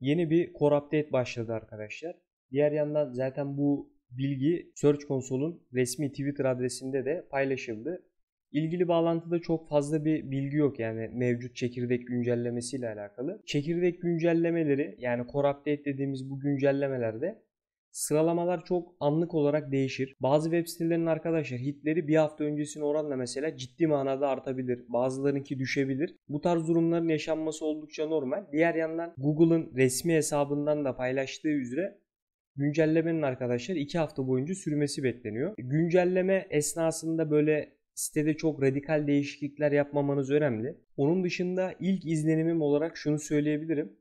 yeni bir core update başladı arkadaşlar. Diğer yandan zaten bu bilgi Search Console'un resmi Twitter adresinde de paylaşıldı. İlgili bağlantıda çok fazla bir bilgi yok yani mevcut çekirdek güncellemesiyle alakalı. Çekirdek güncellemeleri yani core update dediğimiz bu güncellemelerde Sıralamalar çok anlık olarak değişir. Bazı web sitelerinin arkadaşlar hitleri bir hafta öncesine oranla mesela ciddi manada artabilir. Bazılarınki düşebilir. Bu tarz durumların yaşanması oldukça normal. Diğer yandan Google'ın resmi hesabından da paylaştığı üzere güncellemenin arkadaşlar 2 hafta boyunca sürmesi bekleniyor. Güncelleme esnasında böyle sitede çok radikal değişiklikler yapmamanız önemli. Onun dışında ilk izlenimim olarak şunu söyleyebilirim.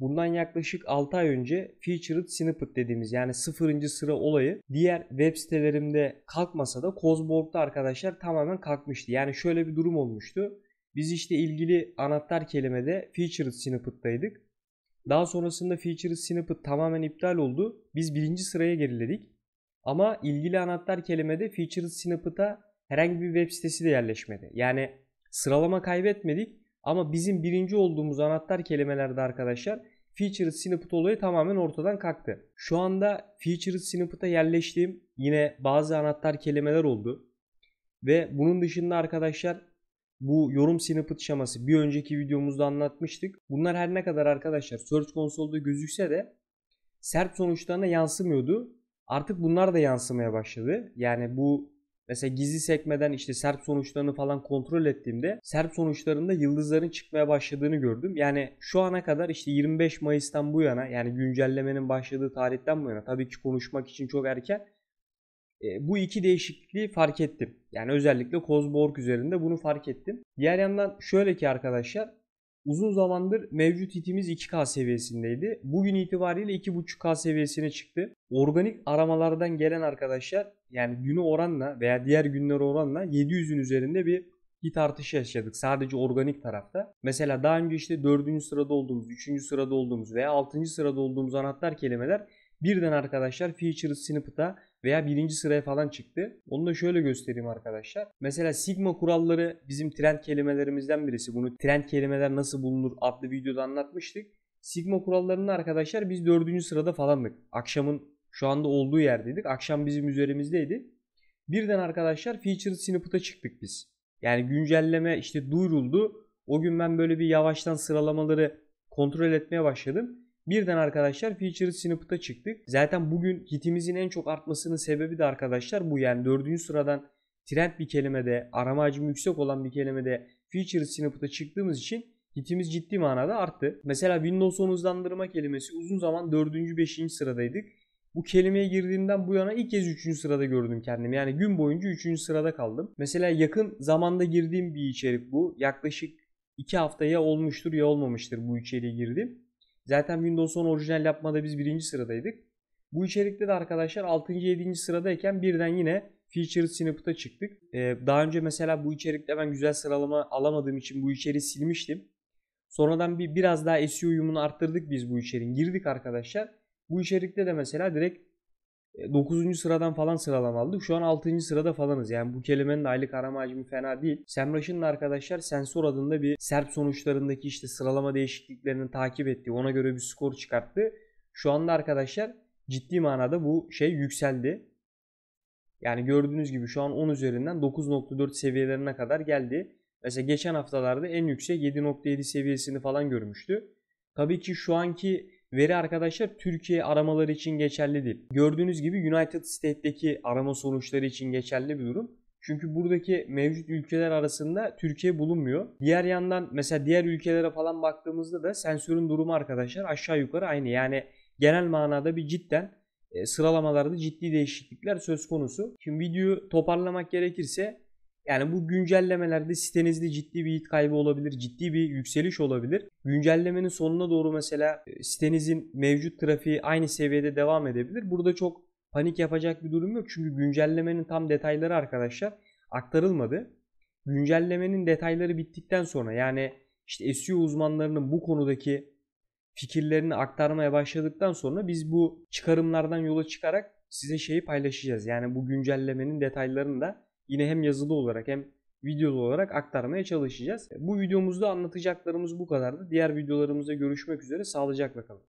Bundan yaklaşık 6 ay önce featured snippet dediğimiz yani 0. sıra olayı diğer web sitelerimde kalkmasa da Cosborg'da arkadaşlar tamamen kalkmıştı. Yani şöyle bir durum olmuştu. Biz işte ilgili anahtar kelimede featured snippet'taydık. Daha sonrasında featured snippet tamamen iptal oldu. Biz birinci sıraya geriledik. Ama ilgili anahtar kelimede featured snippet'a herhangi bir web sitesi de yerleşmedi. Yani sıralama kaybetmedik ama bizim birinci olduğumuz anahtar kelimelerde arkadaşlar featured snippet olayı tamamen ortadan kalktı. Şu anda featured snippet'a yerleştiğim yine bazı anahtar kelimeler oldu. Ve bunun dışında arkadaşlar bu yorum snippet şeması bir önceki videomuzda anlatmıştık. Bunlar her ne kadar arkadaşlar Search Console'da gözükse de SERP sonuçlarına yansımıyordu. Artık bunlar da yansımaya başladı. Yani bu Mesela gizli sekmeden işte SERP sonuçlarını falan kontrol ettiğimde SERP sonuçlarında yıldızların çıkmaya başladığını gördüm. Yani şu ana kadar işte 25 Mayıs'tan bu yana yani güncellemenin başladığı tarihten bu yana tabii ki konuşmak için çok erken e, bu iki değişikliği fark ettim. Yani özellikle Kozborg üzerinde bunu fark ettim. Diğer yandan şöyle ki arkadaşlar Uzun zamandır mevcut hitimiz 2K seviyesindeydi. Bugün itibariyle 2.5K seviyesine çıktı. Organik aramalardan gelen arkadaşlar yani günü oranla veya diğer günler oranla 700'ün üzerinde bir hit artışı yaşadık sadece organik tarafta. Mesela daha önce işte 4. sırada olduğumuz, 3. sırada olduğumuz veya 6. sırada olduğumuz anahtar kelimeler birden arkadaşlar feature snippet'a veya birinci sıraya falan çıktı. Onu da şöyle göstereyim arkadaşlar. Mesela sigma kuralları bizim trend kelimelerimizden birisi. Bunu trend kelimeler nasıl bulunur adlı videoda anlatmıştık. Sigma kurallarını arkadaşlar biz dördüncü sırada falandık. Akşamın şu anda olduğu yerdeydik. Akşam bizim üzerimizdeydi. Birden arkadaşlar feature snippet'a çıktık biz. Yani güncelleme işte duyuruldu. O gün ben böyle bir yavaştan sıralamaları kontrol etmeye başladım. Birden arkadaşlar Featured Snippet'a çıktık. Zaten bugün hitimizin en çok artmasının sebebi de arkadaşlar bu. Yani dördüncü sıradan trend bir kelimede, arama hacmi yüksek olan bir kelimede Featured Snippet'a çıktığımız için hitimiz ciddi manada arttı. Mesela Windows 10 hızlandırma kelimesi uzun zaman dördüncü beşinci sıradaydık. Bu kelimeye girdiğimden bu yana ilk kez 3. sırada gördüm kendimi. Yani gün boyunca 3. sırada kaldım. Mesela yakın zamanda girdiğim bir içerik bu. Yaklaşık 2 haftaya olmuştur ya olmamıştır bu içeriğe girdim. Zaten Windows 10 orijinal yapmada biz birinci sıradaydık. Bu içerikte de arkadaşlar 6. 7. sıradayken birden yine Featured Snippet'a çıktık. Ee, daha önce mesela bu içerikte ben güzel sıralama alamadığım için bu içeriği silmiştim. Sonradan bir biraz daha SEO uyumunu arttırdık biz bu içeriğin. Girdik arkadaşlar. Bu içerikte de mesela direkt 9. E, sıradan falan sıralama aldık. Şu an 6. sırada falanız. Yani bu kelimenin de aylık arama hacmi fena değil. Semrush'ın arkadaşlar Sensor adında bir SERP sonuçlarındaki işte sıralama değişikliklerini takip etti. ona göre bir skor çıkarttı. Şu anda arkadaşlar ciddi manada bu şey yükseldi. Yani gördüğünüz gibi şu an 10 üzerinden 9.4 seviyelerine kadar geldi. Mesela geçen haftalarda en yüksek 7.7 seviyesini falan görmüştü. Tabii ki şu anki Veri arkadaşlar Türkiye aramaları için geçerlidir. Gördüğünüz gibi United States'teki arama sonuçları için geçerli bir durum. Çünkü buradaki mevcut ülkeler arasında Türkiye bulunmuyor. Diğer yandan mesela diğer ülkelere falan baktığımızda da sensörün durumu arkadaşlar aşağı yukarı aynı. Yani genel manada bir cidden e, sıralamalarda ciddi değişiklikler söz konusu. Şimdi videoyu toparlamak gerekirse yani bu güncellemelerde sitenizde ciddi bir hit kaybı olabilir, ciddi bir yükseliş olabilir. Güncellemenin sonuna doğru mesela e, sitenizin mevcut trafiği aynı seviyede devam edebilir. Burada çok panik yapacak bir durum yok çünkü güncellemenin tam detayları arkadaşlar aktarılmadı. Güncellemenin detayları bittikten sonra yani işte SEO uzmanlarının bu konudaki fikirlerini aktarmaya başladıktan sonra biz bu çıkarımlardan yola çıkarak size şeyi paylaşacağız. Yani bu güncellemenin detaylarını da yine hem yazılı olarak hem videolu olarak aktarmaya çalışacağız. Bu videomuzda anlatacaklarımız bu kadardı. Diğer videolarımızda görüşmek üzere. Sağlıcakla kalın.